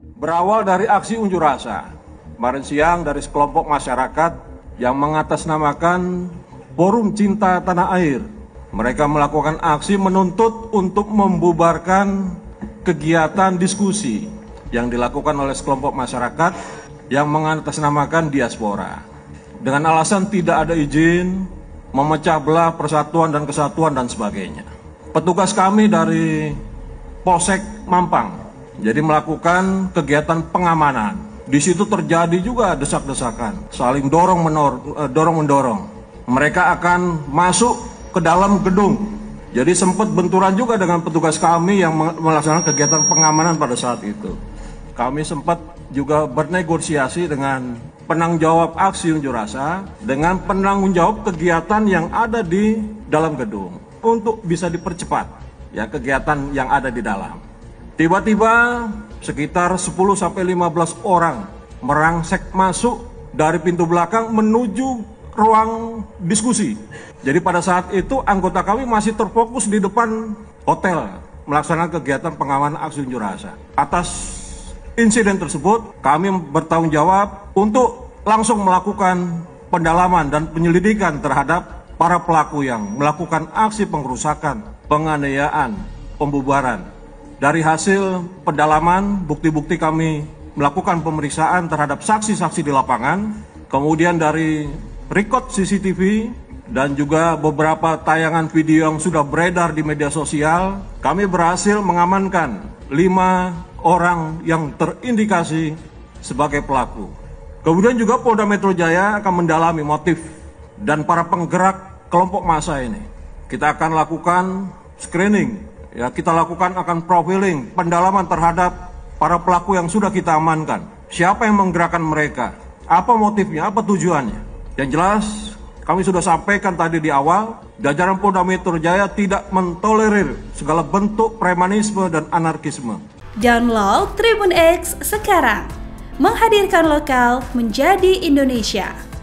Berawal dari aksi unjuk rasa, kemarin siang dari sekelompok masyarakat yang mengatasnamakan Forum Cinta Tanah Air. Mereka melakukan aksi menuntut untuk membubarkan kegiatan diskusi yang dilakukan oleh sekelompok masyarakat yang mengatasnamakan diaspora. Dengan alasan tidak ada izin, memecah belah persatuan dan kesatuan dan sebagainya. Petugas kami dari Polsek Mampang jadi melakukan kegiatan pengamanan. Di situ terjadi juga desak-desakan, saling dorong menor, eh, dorong mendorong. Mereka akan masuk ke dalam gedung. Jadi sempat benturan juga dengan petugas kami yang melaksanakan kegiatan pengamanan pada saat itu. Kami sempat juga bernegosiasi dengan penanggung jawab aksi unjuk rasa dengan penanggung jawab kegiatan yang ada di dalam gedung untuk bisa dipercepat ya kegiatan yang ada di dalam. Tiba-tiba sekitar 10 15 orang merangsek masuk dari pintu belakang menuju ruang diskusi. Jadi pada saat itu anggota kami masih terfokus di depan hotel melaksanakan kegiatan pengamanan aksi unjuk rasa. Atas insiden tersebut, kami bertanggung jawab untuk langsung melakukan pendalaman dan penyelidikan terhadap para pelaku yang melakukan aksi pengerusakan, penganiayaan, pembubaran dari hasil pendalaman, bukti-bukti kami melakukan pemeriksaan terhadap saksi-saksi di lapangan, kemudian dari record CCTV dan juga beberapa tayangan video yang sudah beredar di media sosial, kami berhasil mengamankan lima orang yang terindikasi sebagai pelaku. Kemudian juga Polda Metro Jaya akan mendalami motif dan para penggerak kelompok massa ini. Kita akan lakukan screening ya kita lakukan akan profiling, pendalaman terhadap para pelaku yang sudah kita amankan. Siapa yang menggerakkan mereka? Apa motifnya? Apa tujuannya? Yang jelas, kami sudah sampaikan tadi di awal, jajaran Polda Metro Jaya tidak mentolerir segala bentuk premanisme dan anarkisme. Download Tribun X sekarang. Menghadirkan lokal menjadi Indonesia.